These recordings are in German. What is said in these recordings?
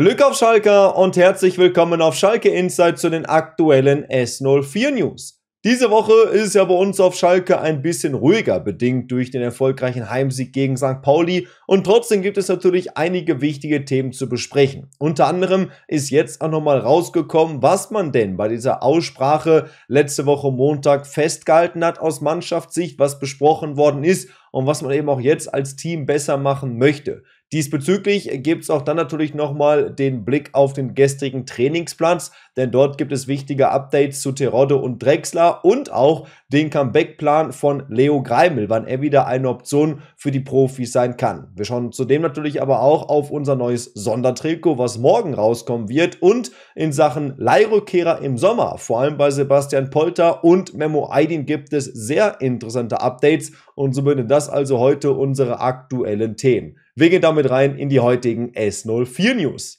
Glück auf Schalke und herzlich willkommen auf Schalke Insight zu den aktuellen S04 News. Diese Woche ist ja bei uns auf Schalke ein bisschen ruhiger, bedingt durch den erfolgreichen Heimsieg gegen St. Pauli und trotzdem gibt es natürlich einige wichtige Themen zu besprechen. Unter anderem ist jetzt auch nochmal rausgekommen, was man denn bei dieser Aussprache letzte Woche Montag festgehalten hat aus Mannschaftssicht, was besprochen worden ist und was man eben auch jetzt als Team besser machen möchte. Diesbezüglich gibt es auch dann natürlich nochmal den Blick auf den gestrigen Trainingsplatz, denn dort gibt es wichtige Updates zu Terodde und Drexler und auch den Comeback-Plan von Leo Greimel, wann er wieder eine Option für die Profis sein kann. Wir schauen zudem natürlich aber auch auf unser neues Sondertrikot, was morgen rauskommen wird und in Sachen Leihrückkehrer im Sommer, vor allem bei Sebastian Polter und Memo Aydin gibt es sehr interessante Updates und so bündeln das also heute unsere aktuellen Themen. Wir gehen damit rein in die heutigen S04 News.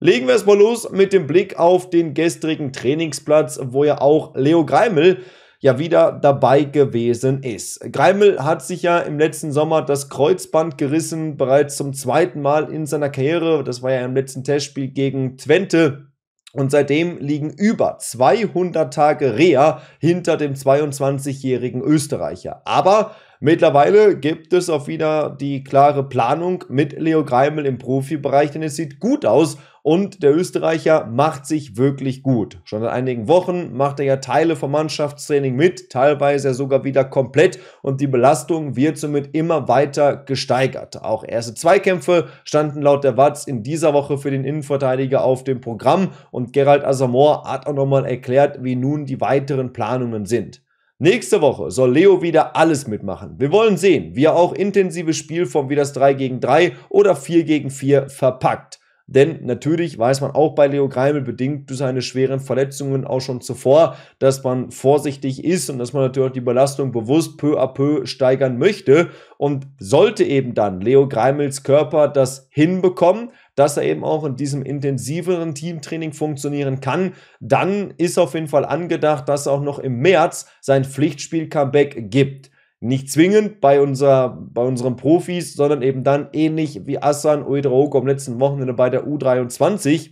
Legen wir es mal los mit dem Blick auf den gestrigen Trainingsplatz, wo ja auch Leo Greimel ja wieder dabei gewesen ist. Greimel hat sich ja im letzten Sommer das Kreuzband gerissen, bereits zum zweiten Mal in seiner Karriere. Das war ja im letzten Testspiel gegen Twente. Und seitdem liegen über 200 Tage Reha hinter dem 22-jährigen Österreicher. Aber Mittlerweile gibt es auch wieder die klare Planung mit Leo Greimel im Profibereich, denn es sieht gut aus und der Österreicher macht sich wirklich gut. Schon seit einigen Wochen macht er ja Teile vom Mannschaftstraining mit, teilweise ja sogar wieder komplett und die Belastung wird somit immer weiter gesteigert. Auch erste Zweikämpfe standen laut der Watz in dieser Woche für den Innenverteidiger auf dem Programm und Gerald Asamoah hat auch nochmal erklärt, wie nun die weiteren Planungen sind. Nächste Woche soll Leo wieder alles mitmachen. Wir wollen sehen, wie er auch intensive Spiel wie das 3 gegen 3 oder 4 gegen 4 verpackt. Denn natürlich weiß man auch bei Leo Greimel, bedingt durch seine schweren Verletzungen auch schon zuvor, dass man vorsichtig ist und dass man natürlich auch die Belastung bewusst peu à peu steigern möchte. Und sollte eben dann Leo Greimels Körper das hinbekommen, dass er eben auch in diesem intensiveren Teamtraining funktionieren kann, dann ist auf jeden Fall angedacht, dass er auch noch im März sein Pflichtspiel-Comeback gibt nicht zwingend bei, unser, bei unseren Profis, sondern eben dann ähnlich wie Assan Uedraogo am letzten Wochenende bei der U23.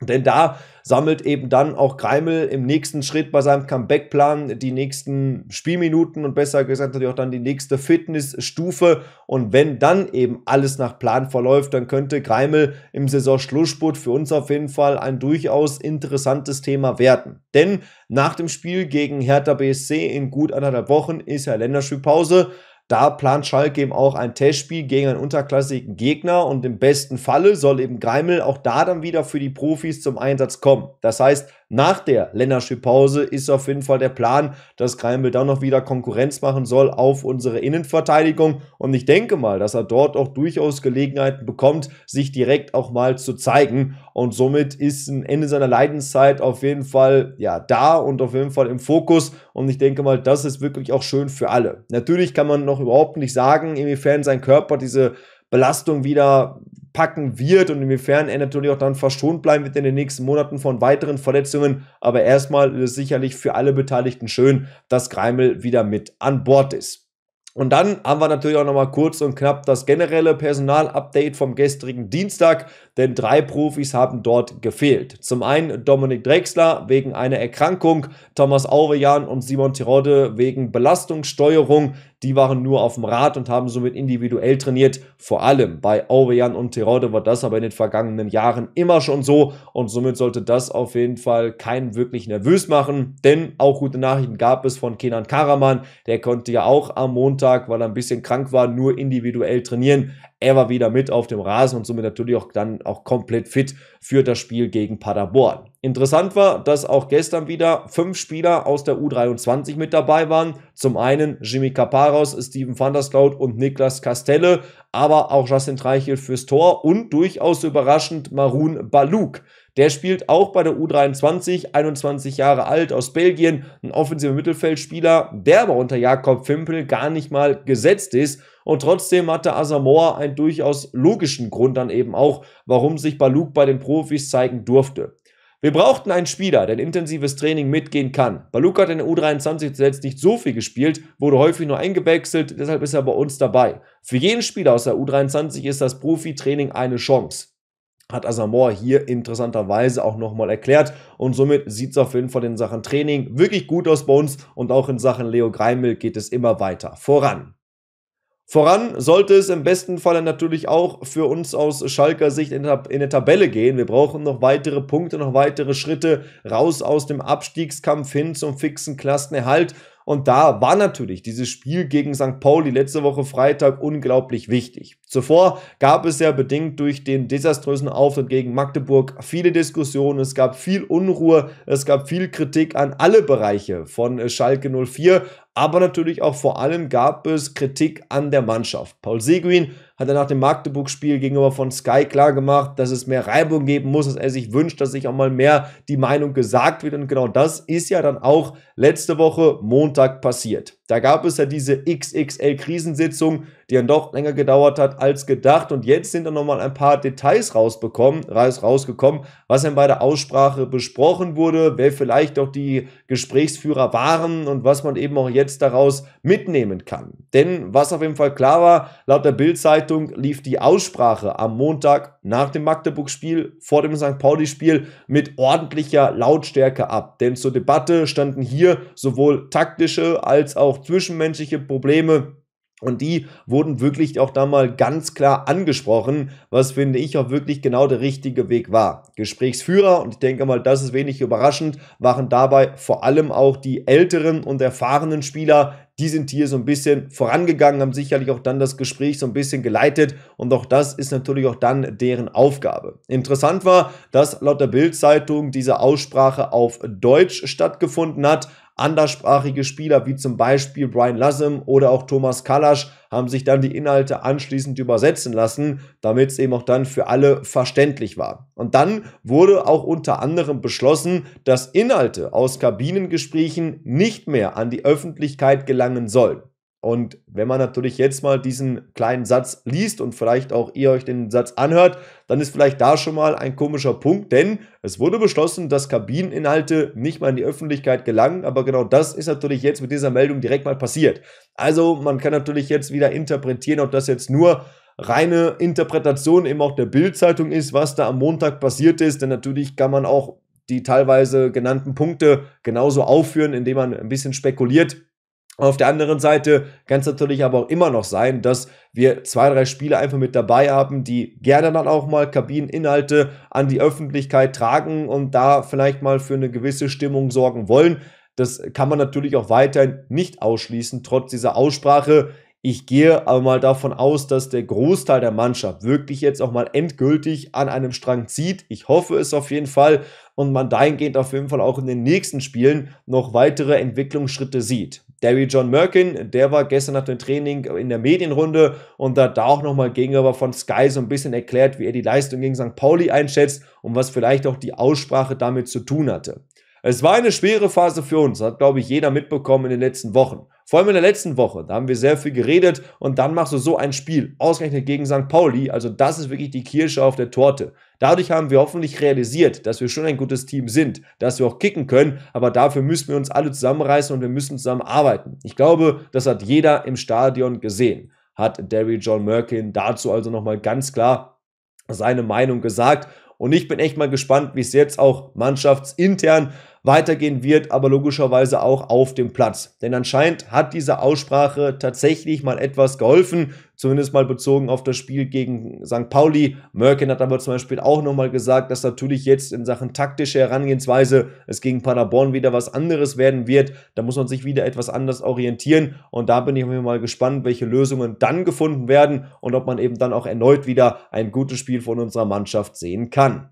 Denn da sammelt eben dann auch Greimel im nächsten Schritt bei seinem Comeback-Plan die nächsten Spielminuten und besser gesagt natürlich auch dann die nächste Fitnessstufe. Und wenn dann eben alles nach Plan verläuft, dann könnte Greimel im Saisonschlussspurt für uns auf jeden Fall ein durchaus interessantes Thema werden. Denn nach dem Spiel gegen Hertha BSC in gut anderthalb Wochen ist ja Länderspielpause. Da plant Schalke eben auch ein Testspiel gegen einen unterklassigen Gegner und im besten Falle soll eben Greimel auch da dann wieder für die Profis zum Einsatz kommen. Das heißt, nach der Länderspielpause ist auf jeden Fall der Plan, dass Kreimel dann noch wieder Konkurrenz machen soll auf unsere Innenverteidigung. Und ich denke mal, dass er dort auch durchaus Gelegenheiten bekommt, sich direkt auch mal zu zeigen. Und somit ist ein Ende seiner Leidenszeit auf jeden Fall ja da und auf jeden Fall im Fokus. Und ich denke mal, das ist wirklich auch schön für alle. Natürlich kann man noch überhaupt nicht sagen, inwiefern sein Körper diese Belastung wieder packen wird und inwiefern er natürlich auch dann verschont bleiben wird in den nächsten Monaten von weiteren Verletzungen. Aber erstmal ist es sicherlich für alle Beteiligten schön, dass Greimel wieder mit an Bord ist. Und dann haben wir natürlich auch nochmal kurz und knapp das generelle Personalupdate vom gestrigen Dienstag, denn drei Profis haben dort gefehlt. Zum einen Dominik Drexler wegen einer Erkrankung, Thomas Aurejan und Simon Tirode wegen Belastungssteuerung. Die waren nur auf dem Rad und haben somit individuell trainiert. Vor allem bei Ovejan und Terode war das aber in den vergangenen Jahren immer schon so und somit sollte das auf jeden Fall keinen wirklich nervös machen, denn auch gute Nachrichten gab es von Kenan Karaman. Der konnte ja auch am Montag, weil er ein bisschen krank war, nur individuell trainieren. Er war wieder mit auf dem Rasen und somit natürlich auch dann auch komplett fit für das Spiel gegen Paderborn. Interessant war, dass auch gestern wieder fünf Spieler aus der U23 mit dabei waren. Zum einen Jimmy Caparos, Steven van der Stout und Niklas Castelle, aber auch Justin Treichel fürs Tor und durchaus überraschend Marun Baluk. Der spielt auch bei der U23, 21 Jahre alt aus Belgien, ein offensiver Mittelfeldspieler, der aber unter Jakob Fimpel gar nicht mal gesetzt ist. Und trotzdem hatte Asamoah einen durchaus logischen Grund dann eben auch, warum sich Baluk bei den Profis zeigen durfte. Wir brauchten einen Spieler, der ein intensives Training mitgehen kann. Baluk hat in der U23 zuletzt nicht so viel gespielt, wurde häufig nur eingewechselt, deshalb ist er bei uns dabei. Für jeden Spieler aus der U23 ist das Profitraining eine Chance hat Asamoah hier interessanterweise auch nochmal erklärt. Und somit sieht es auf jeden Fall in Sachen Training wirklich gut aus bei uns und auch in Sachen Leo Greimel geht es immer weiter voran. Voran sollte es im besten Falle natürlich auch für uns aus Schalker Sicht in, der Tabelle gehen. Wir brauchen noch weitere Punkte, noch weitere Schritte raus aus dem Abstiegskampf hin zum fixen Klassenerhalt. Und da war natürlich dieses Spiel gegen St. Pauli letzte Woche Freitag unglaublich wichtig. Zuvor gab es ja bedingt durch den desaströsen Auftritt gegen Magdeburg viele Diskussionen, es gab viel Unruhe, es gab viel Kritik an alle Bereiche von äh, Schalke 04, aber natürlich auch vor allem gab es Kritik an der Mannschaft. Paul Seguin hat er nach dem Magdeburg-Spiel gegenüber von Sky klar gemacht, dass es mehr Reibung geben muss, dass er sich wünscht, dass sich auch mal mehr die Meinung gesagt wird. Und genau das ist ja dann auch letzte Woche Montag passiert. Da gab es ja diese XXL-Krisensitzung, die dann doch länger gedauert hat als gedacht. Und jetzt sind dann nochmal ein paar Details rausbekommen, rausgekommen, was dann bei der Aussprache besprochen wurde, wer vielleicht auch die Gesprächsführer waren und was man eben auch jetzt daraus mitnehmen kann. Denn was auf jeden Fall klar war, laut der Bild-Zeitung lief die Aussprache am Montag nach dem Magdeburg-Spiel, vor dem St. Pauli-Spiel mit ordentlicher Lautstärke ab. Denn zur Debatte standen hier hier sowohl taktische als auch zwischenmenschliche Probleme. Und die wurden wirklich auch da mal ganz klar angesprochen, was finde ich auch wirklich genau der richtige Weg war. Gesprächsführer, und ich denke mal, das ist wenig überraschend, waren dabei vor allem auch die älteren und erfahrenen Spieler, die sind hier so ein bisschen vorangegangen, haben sicherlich auch dann das Gespräch so ein bisschen geleitet und auch das ist natürlich auch dann deren Aufgabe. Interessant war, dass laut der Bild-Zeitung diese Aussprache auf Deutsch stattgefunden hat, Anderssprachige Spieler wie zum Beispiel Brian Lassem oder auch Thomas Kalasch haben sich dann die Inhalte anschließend übersetzen lassen, damit es eben auch dann für alle verständlich war. Und dann wurde auch unter anderem beschlossen, dass Inhalte aus Kabinengesprächen nicht mehr an die Öffentlichkeit gelangen sollen. Und wenn man natürlich jetzt mal diesen kleinen Satz liest und vielleicht auch ihr euch den Satz anhört, dann ist vielleicht da schon mal ein komischer Punkt, denn es wurde beschlossen, dass Kabineninhalte nicht mal in die Öffentlichkeit gelangen, aber genau das ist natürlich jetzt mit dieser Meldung direkt mal passiert. Also man kann natürlich jetzt wieder interpretieren, ob das jetzt nur reine Interpretation eben auch der Bildzeitung ist, was da am Montag passiert ist, denn natürlich kann man auch die teilweise genannten Punkte genauso aufführen, indem man ein bisschen spekuliert auf der anderen Seite kann es natürlich aber auch immer noch sein, dass wir zwei, drei Spiele einfach mit dabei haben, die gerne dann auch mal Kabineninhalte an die Öffentlichkeit tragen und da vielleicht mal für eine gewisse Stimmung sorgen wollen. Das kann man natürlich auch weiterhin nicht ausschließen, trotz dieser Aussprache. Ich gehe aber mal davon aus, dass der Großteil der Mannschaft wirklich jetzt auch mal endgültig an einem Strang zieht. Ich hoffe es auf jeden Fall und man dahingehend auf jeden Fall auch in den nächsten Spielen noch weitere Entwicklungsschritte sieht. Derry John Merkin, der war gestern nach dem Training in der Medienrunde und hat da auch nochmal gegenüber von Sky so ein bisschen erklärt, wie er die Leistung gegen St. Pauli einschätzt und was vielleicht auch die Aussprache damit zu tun hatte. Es war eine schwere Phase für uns, hat glaube ich jeder mitbekommen in den letzten Wochen. Vor allem in der letzten Woche, da haben wir sehr viel geredet und dann machst du so ein Spiel, ausgerechnet gegen St. Pauli. Also das ist wirklich die Kirsche auf der Torte. Dadurch haben wir hoffentlich realisiert, dass wir schon ein gutes Team sind, dass wir auch kicken können, aber dafür müssen wir uns alle zusammenreißen und wir müssen zusammen arbeiten. Ich glaube, das hat jeder im Stadion gesehen. Hat Derry John Merkin dazu also nochmal ganz klar seine Meinung gesagt und ich bin echt mal gespannt, wie es jetzt auch mannschaftsintern weitergehen wird, aber logischerweise auch auf dem Platz. Denn anscheinend hat diese Aussprache tatsächlich mal etwas geholfen, zumindest mal bezogen auf das Spiel gegen St. Pauli. Merkin hat aber zum Beispiel auch nochmal gesagt, dass natürlich jetzt in Sachen taktische Herangehensweise es gegen Paderborn wieder was anderes werden wird. Da muss man sich wieder etwas anders orientieren und da bin ich mir mal gespannt, welche Lösungen dann gefunden werden und ob man eben dann auch erneut wieder ein gutes Spiel von unserer Mannschaft sehen kann.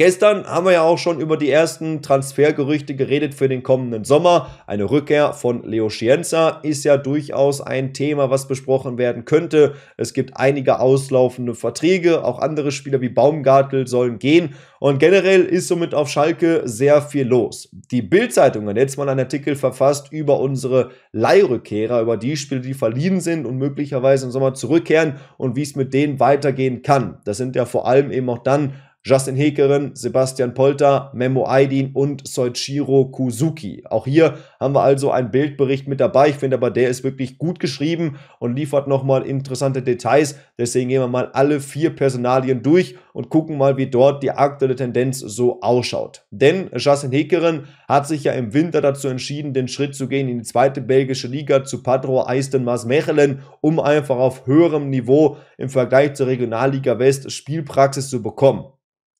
Gestern haben wir ja auch schon über die ersten Transfergerüchte geredet für den kommenden Sommer. Eine Rückkehr von Leo Schienza ist ja durchaus ein Thema, was besprochen werden könnte. Es gibt einige auslaufende Verträge, auch andere Spieler wie Baumgartel sollen gehen und generell ist somit auf Schalke sehr viel los. Die Bildzeitung hat jetzt mal einen Artikel verfasst über unsere Leihrückkehrer, über die Spiele, die verliehen sind und möglicherweise im Sommer zurückkehren und wie es mit denen weitergehen kann. Das sind ja vor allem eben auch dann Justin Hekeren, Sebastian Polter, Memo Aydin und Soichiro Kuzuki. Auch hier haben wir also einen Bildbericht mit dabei. Ich finde aber, der ist wirklich gut geschrieben und liefert nochmal interessante Details. Deswegen gehen wir mal alle vier Personalien durch und gucken mal, wie dort die aktuelle Tendenz so ausschaut. Denn Justin Hekeren hat sich ja im Winter dazu entschieden, den Schritt zu gehen in die zweite belgische Liga zu Patro Eisten Mechelen, um einfach auf höherem Niveau im Vergleich zur Regionalliga West Spielpraxis zu bekommen.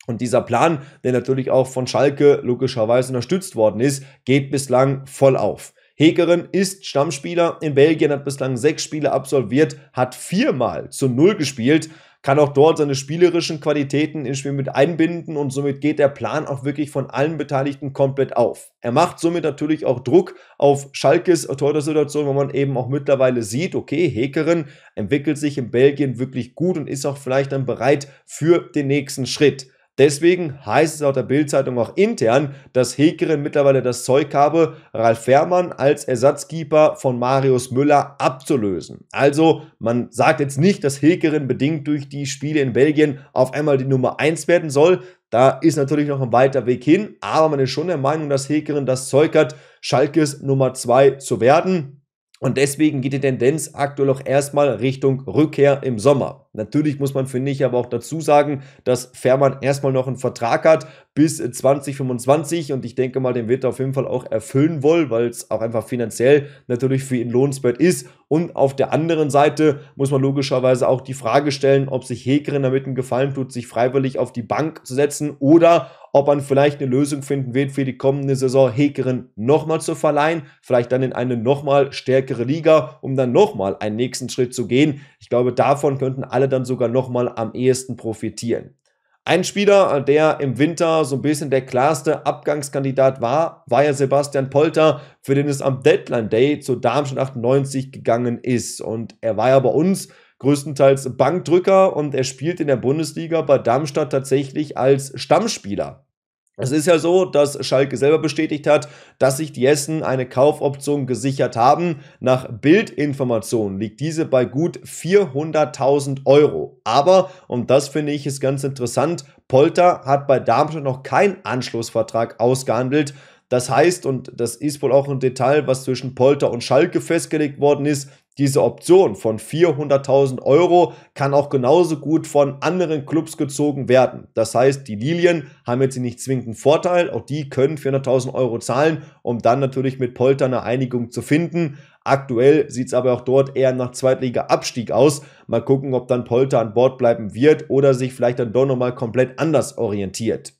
Und dieser Plan, der natürlich auch von Schalke logischerweise unterstützt worden ist, geht bislang voll auf. Hegeren ist Stammspieler in Belgien, hat bislang sechs Spiele absolviert, hat viermal zu Null gespielt, kann auch dort seine spielerischen Qualitäten ins Spiel mit einbinden und somit geht der Plan auch wirklich von allen Beteiligten komplett auf. Er macht somit natürlich auch Druck auf Schalkes Torhüter-Situation, wo man eben auch mittlerweile sieht, okay, Hekeren entwickelt sich in Belgien wirklich gut und ist auch vielleicht dann bereit für den nächsten Schritt. Deswegen heißt es laut der Bildzeitung auch intern, dass Hekerin mittlerweile das Zeug habe, Ralf Fährmann als Ersatzkeeper von Marius Müller abzulösen. Also, man sagt jetzt nicht, dass Hekerin bedingt durch die Spiele in Belgien auf einmal die Nummer 1 werden soll. Da ist natürlich noch ein weiter Weg hin, aber man ist schon der Meinung, dass Hekerin das Zeug hat, Schalkes Nummer 2 zu werden. Und deswegen geht die Tendenz aktuell auch erstmal Richtung Rückkehr im Sommer. Natürlich muss man, für mich aber auch dazu sagen, dass Fährmann erstmal noch einen Vertrag hat bis 2025 und ich denke mal, den wird er auf jeden Fall auch erfüllen wollen, weil es auch einfach finanziell natürlich für ihn lohnenswert ist. Und auf der anderen Seite muss man logischerweise auch die Frage stellen, ob sich Hegerin damit einen Gefallen tut, sich freiwillig auf die Bank zu setzen oder ob man vielleicht eine Lösung finden wird, für die kommende Saison Hekeren nochmal zu verleihen, vielleicht dann in eine nochmal stärkere Liga, um dann nochmal einen nächsten Schritt zu gehen. Ich glaube, davon könnten alle dann sogar nochmal am ehesten profitieren. Ein Spieler, der im Winter so ein bisschen der klarste Abgangskandidat war, war ja Sebastian Polter, für den es am Deadline Day zu Darmstadt 98 gegangen ist. Und er war ja bei uns größtenteils Bankdrücker und er spielt in der Bundesliga bei Darmstadt tatsächlich als Stammspieler. Es ist ja so, dass Schalke selber bestätigt hat, dass sich die Essen eine Kaufoption gesichert haben. Nach Bildinformationen liegt diese bei gut 400.000 Euro. Aber, und das finde ich ist ganz interessant, Polter hat bei Darmstadt noch keinen Anschlussvertrag ausgehandelt. Das heißt, und das ist wohl auch ein Detail, was zwischen Polter und Schalke festgelegt worden ist, diese Option von 400.000 Euro kann auch genauso gut von anderen Clubs gezogen werden. Das heißt, die Lilien haben jetzt nicht zwingend einen Vorteil, auch die können 400.000 Euro zahlen, um dann natürlich mit Polter eine Einigung zu finden. Aktuell sieht es aber auch dort eher nach Zweitliga-Abstieg aus. Mal gucken, ob dann Polter an Bord bleiben wird oder sich vielleicht dann doch nochmal komplett anders orientiert.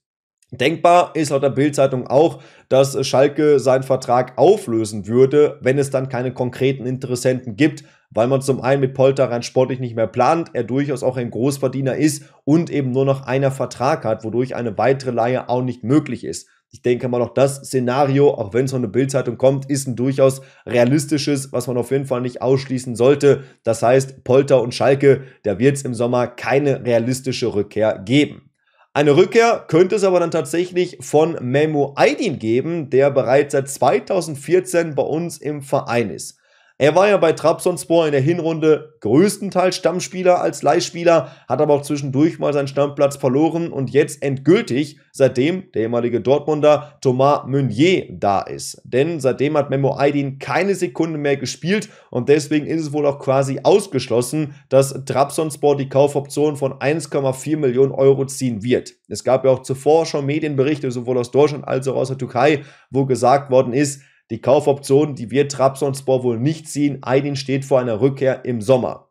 Denkbar ist laut der Bildzeitung auch, dass Schalke seinen Vertrag auflösen würde, wenn es dann keine konkreten Interessenten gibt, weil man zum einen mit Polter rein sportlich nicht mehr plant, er durchaus auch ein Großverdiener ist und eben nur noch einer Vertrag hat, wodurch eine weitere Leihe auch nicht möglich ist. Ich denke mal, auch das Szenario, auch wenn es von der Bildzeitung kommt, ist ein durchaus realistisches, was man auf jeden Fall nicht ausschließen sollte. Das heißt, Polter und Schalke, da wird es im Sommer keine realistische Rückkehr geben. Eine Rückkehr könnte es aber dann tatsächlich von Memo Aydin geben, der bereits seit 2014 bei uns im Verein ist. Er war ja bei Trabzonspor in der Hinrunde größtenteils Stammspieler als Leihspieler, hat aber auch zwischendurch mal seinen Stammplatz verloren und jetzt endgültig, seitdem der ehemalige Dortmunder Thomas Meunier da ist. Denn seitdem hat Memo Aydin keine Sekunde mehr gespielt und deswegen ist es wohl auch quasi ausgeschlossen, dass Trabzonspor die Kaufoption von 1,4 Millionen Euro ziehen wird. Es gab ja auch zuvor schon Medienberichte, sowohl aus Deutschland als auch aus der Türkei, wo gesagt worden ist, die Kaufoption, die wird Trabzonspor wohl nicht ziehen. Aydin steht vor einer Rückkehr im Sommer.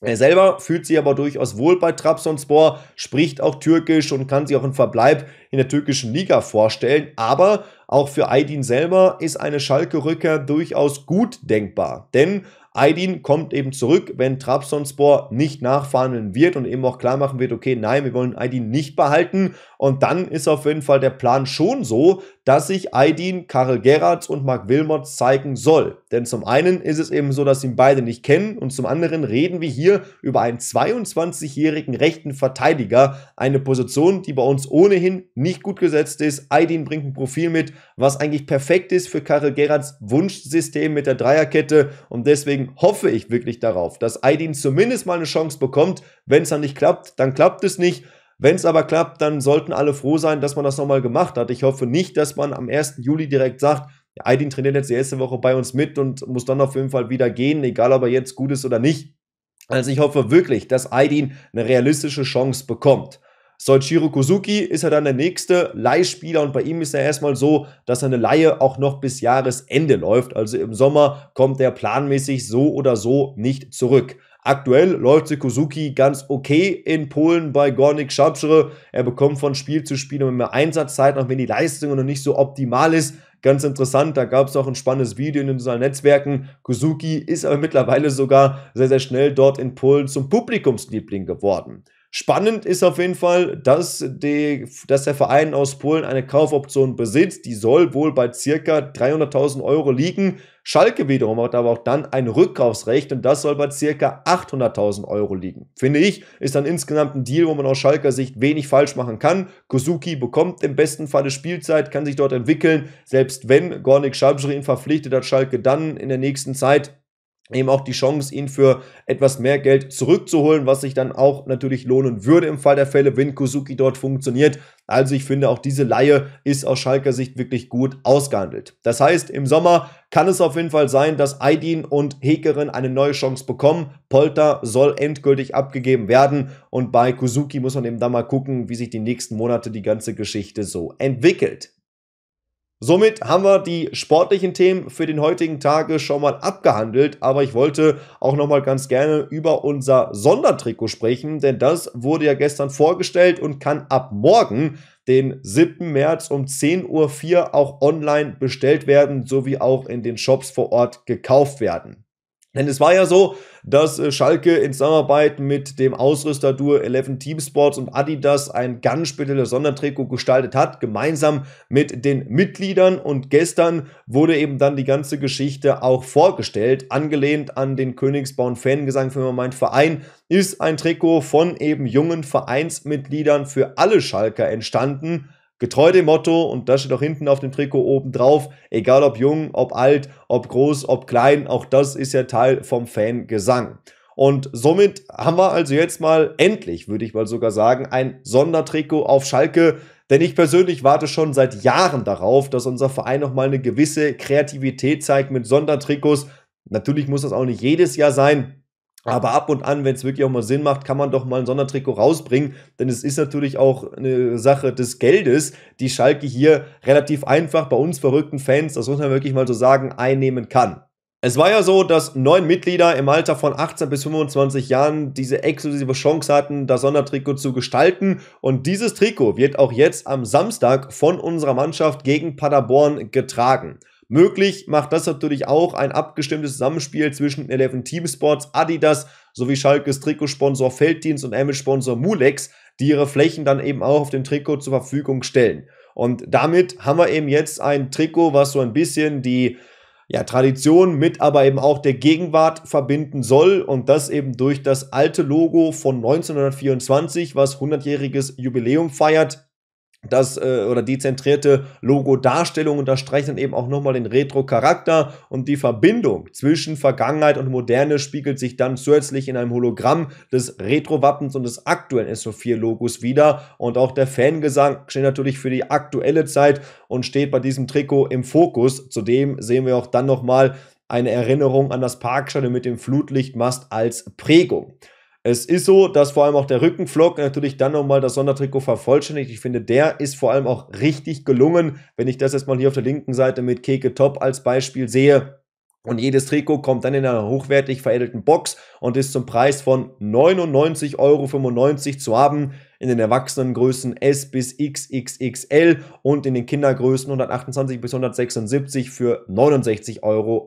Er selber fühlt sich aber durchaus wohl bei Trabzonspor, spricht auch Türkisch und kann sich auch einen Verbleib in der türkischen Liga vorstellen. Aber auch für Aydin selber ist eine Schalke-Rückkehr durchaus gut denkbar. Denn Aydin kommt eben zurück, wenn Trabzonspor nicht nachverhandeln wird und eben auch klar machen wird, okay, nein, wir wollen Aydin nicht behalten. Und dann ist auf jeden Fall der Plan schon so, dass sich Aydin, Karel Gerrards und Mark Wilmot zeigen soll. Denn zum einen ist es eben so, dass sie ihn beide nicht kennen und zum anderen reden wir hier über einen 22-jährigen rechten Verteidiger, eine Position, die bei uns ohnehin nicht gut gesetzt ist. Aydin bringt ein Profil mit, was eigentlich perfekt ist für Karel Gerrards Wunschsystem mit der Dreierkette und deswegen deswegen hoffe ich wirklich darauf, dass Aydin zumindest mal eine Chance bekommt. Wenn es dann nicht klappt, dann klappt es nicht. Wenn es aber klappt, dann sollten alle froh sein, dass man das nochmal gemacht hat. Ich hoffe nicht, dass man am 1. Juli direkt sagt, Aydin trainiert jetzt die erste Woche bei uns mit und muss dann auf jeden Fall wieder gehen, egal ob er jetzt gut ist oder nicht. Also ich hoffe wirklich, dass Aydin eine realistische Chance bekommt. Soichiro Kozuki ist ja dann der nächste Leihspieler und bei ihm ist er erstmal so, dass seine Leihe auch noch bis Jahresende läuft. Also im Sommer kommt er planmäßig so oder so nicht zurück. Aktuell läuft sich Kozuki ganz okay in Polen bei Gornik Schabschere. Er bekommt von Spiel zu Spiel immer mehr Einsatzzeit, auch wenn die Leistung noch nicht so optimal ist. Ganz interessant, da gab es auch ein spannendes Video in den sozialen Netzwerken. Kozuki ist aber mittlerweile sogar sehr, sehr schnell dort in Polen zum Publikumsliebling geworden. Spannend ist auf jeden Fall, dass, die, dass der Verein aus Polen eine Kaufoption besitzt. Die soll wohl bei circa 300.000 Euro liegen. Schalke wiederum hat aber auch dann ein Rückkaufsrecht und das soll bei circa 800.000 Euro liegen. Finde ich, ist dann insgesamt ein Deal, wo man aus Schalker Sicht wenig falsch machen kann. Kosuki bekommt im besten Falle Spielzeit, kann sich dort entwickeln. Selbst wenn Gornik ihn verpflichtet hat, Schalke dann in der nächsten Zeit eben auch die Chance, ihn für etwas mehr Geld zurückzuholen, was sich dann auch natürlich lohnen würde im Fall der Fälle, wenn Kosuki dort funktioniert. Also ich finde, auch diese Laie ist aus Schalker Sicht wirklich gut ausgehandelt. Das heißt, im Sommer kann es auf jeden Fall sein, dass Aidin und Hekerin eine neue Chance bekommen. Polter soll endgültig abgegeben werden und bei Kosuki muss man eben da mal gucken, wie sich die nächsten Monate die ganze Geschichte so entwickelt. Somit haben wir die sportlichen Themen für den heutigen Tage schon mal abgehandelt, aber ich wollte auch noch mal ganz gerne über unser Sondertrikot sprechen, denn das wurde ja gestern vorgestellt und kann ab morgen den 7. März um 10.04 Uhr auch online bestellt werden, sowie auch in den Shops vor Ort gekauft werden. Denn es war ja so, dass äh, Schalke in Zusammenarbeit mit dem Ausrüster Dur 11 Team Sports und Adidas ein ganz spezielles Sondertrikot gestaltet hat, gemeinsam mit den Mitgliedern. Und gestern wurde eben dann die ganze Geschichte auch vorgestellt. Angelehnt an den Königsbauen Fangesang für mein Verein ist ein Trikot von eben jungen Vereinsmitgliedern für alle Schalker entstanden. Getreu dem Motto, und das steht auch hinten auf dem Trikot oben drauf, egal ob jung, ob alt, ob groß, ob klein, auch das ist ja Teil vom Fangesang. Und somit haben wir also jetzt mal endlich, würde ich mal sogar sagen, ein Sondertrikot auf Schalke. Denn ich persönlich warte schon seit Jahren darauf, dass unser Verein nochmal eine gewisse Kreativität zeigt mit Sondertrikots. Natürlich muss das auch nicht jedes Jahr sein. Aber ab und an, wenn es wirklich auch mal Sinn macht, kann man doch mal ein Sondertrikot rausbringen. Denn es ist natürlich auch eine Sache des Geldes, die Schalke hier relativ einfach bei uns verrückten Fans, das muss man wirklich mal so sagen, einnehmen kann. Es war ja so, dass neun Mitglieder im Alter von 18 bis 25 Jahren diese exklusive Chance hatten, das Sondertrikot zu gestalten. Und dieses Trikot wird auch jetzt am Samstag von unserer Mannschaft gegen Paderborn getragen. Möglich macht das natürlich auch ein abgestimmtes Zusammenspiel zwischen 11 Team Sports, Adidas sowie Schalkes Trikotsponsor Felddienst und amish sponsor Mulex, die ihre Flächen dann eben auch auf dem Trikot zur Verfügung stellen. Und damit haben wir eben jetzt ein Trikot, was so ein bisschen die ja, Tradition mit aber eben auch der Gegenwart verbinden soll und das eben durch das alte Logo von 1924, was 100-jähriges Jubiläum feiert, das äh, oder dezentrierte Logo-Darstellung unterstreicht dann eben auch nochmal den Retro-Charakter und die Verbindung zwischen Vergangenheit und Moderne spiegelt sich dann zusätzlich in einem Hologramm des Retro-Wappens und des aktuellen SO4-Logos wieder. Und auch der Fangesang steht natürlich für die aktuelle Zeit und steht bei diesem Trikot im Fokus. Zudem sehen wir auch dann nochmal eine Erinnerung an das Parkstadion mit dem Flutlichtmast als Prägung. Es ist so, dass vor allem auch der Rückenflock natürlich dann nochmal das Sondertrikot vervollständigt. Ich finde, der ist vor allem auch richtig gelungen. Wenn ich das jetzt mal hier auf der linken Seite mit Keke Top als Beispiel sehe, und jedes Trikot kommt dann in einer hochwertig veredelten Box und ist zum Preis von 99,95 Euro zu haben. In den Erwachsenengrößen S bis XXXL und in den Kindergrößen 128 bis 176 für 69,95 Euro.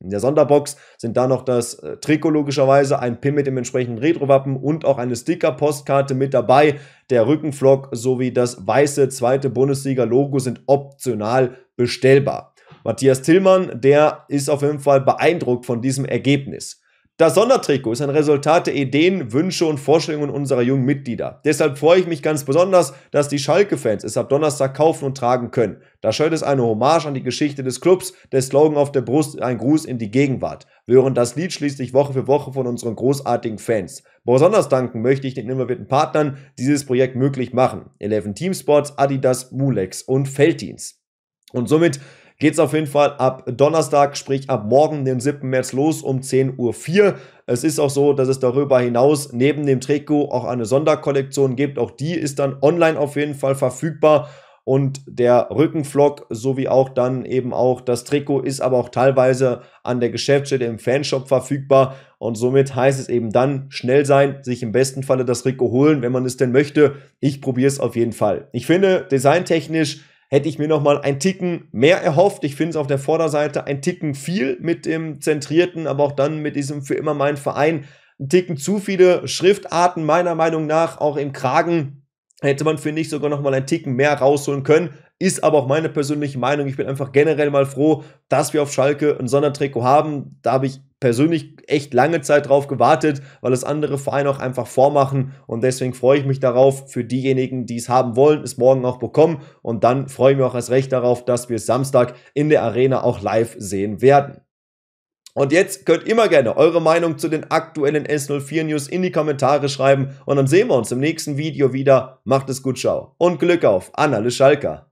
In der Sonderbox sind da noch das äh, Trikot logischerweise, ein Pin mit dem entsprechenden Retrowappen und auch eine Sticker-Postkarte mit dabei. Der Rückenflock sowie das weiße zweite Bundesliga-Logo sind optional bestellbar. Matthias Tillmann, der ist auf jeden Fall beeindruckt von diesem Ergebnis. Das Sondertrikot ist ein Resultat der Ideen, Wünsche und Vorstellungen unserer jungen Mitglieder. Deshalb freue ich mich ganz besonders, dass die Schalke-Fans es ab Donnerstag kaufen und tragen können. Da Shirt es eine Hommage an die Geschichte des Clubs, der Slogan auf der Brust ein Gruß in die Gegenwart. Wir hören das Lied schließlich Woche für Woche von unseren großartigen Fans. Besonders danken möchte ich den involvierten Partnern, die dieses Projekt möglich machen. 11 Teamsports, Adidas, Mulex und Felddienst. Und somit geht es auf jeden Fall ab Donnerstag, sprich ab morgen, dem 7. März los um 10.04 Uhr. Es ist auch so, dass es darüber hinaus neben dem Trikot auch eine Sonderkollektion gibt. Auch die ist dann online auf jeden Fall verfügbar und der Rückenflock sowie auch dann eben auch das Trikot ist aber auch teilweise an der Geschäftsstelle im Fanshop verfügbar und somit heißt es eben dann schnell sein, sich im besten Falle das Trikot holen, wenn man es denn möchte. Ich probiere es auf jeden Fall. Ich finde designtechnisch hätte ich mir nochmal ein Ticken mehr erhofft. Ich finde es auf der Vorderseite ein Ticken viel mit dem zentrierten, aber auch dann mit diesem für immer mein Verein. Ein Ticken zu viele Schriftarten meiner Meinung nach, auch im Kragen. Hätte man, finde ich, sogar nochmal ein Ticken mehr rausholen können. Ist aber auch meine persönliche Meinung. Ich bin einfach generell mal froh, dass wir auf Schalke ein Sondertrikot haben. Da habe ich persönlich echt lange Zeit drauf gewartet, weil es andere Vereine auch einfach vormachen und deswegen freue ich mich darauf, für diejenigen, die es haben wollen, es morgen auch bekommen und dann freue ich mich auch erst recht darauf, dass wir es Samstag in der Arena auch live sehen werden. Und jetzt könnt ihr immer gerne eure Meinung zu den aktuellen S04 News in die Kommentare schreiben und dann sehen wir uns im nächsten Video wieder. Macht es gut, ciao und Glück auf, Anna Schalker.